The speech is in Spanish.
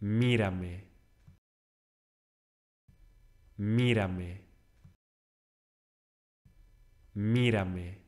Mírame. Mírame. Mírame.